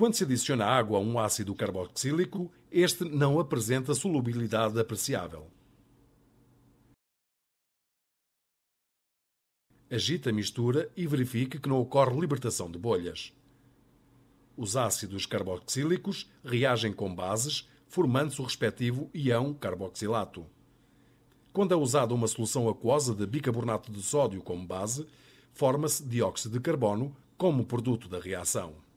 Quando se adiciona água a um ácido carboxílico, este não apresenta solubilidade apreciável. Agite a mistura e verifique que não ocorre libertação de bolhas. Os ácidos carboxílicos reagem com bases, formando-se o respectivo ião carboxilato. Quando é usada uma solução aquosa de bicarbonato de sódio como base, forma-se dióxido de carbono como produto da reação.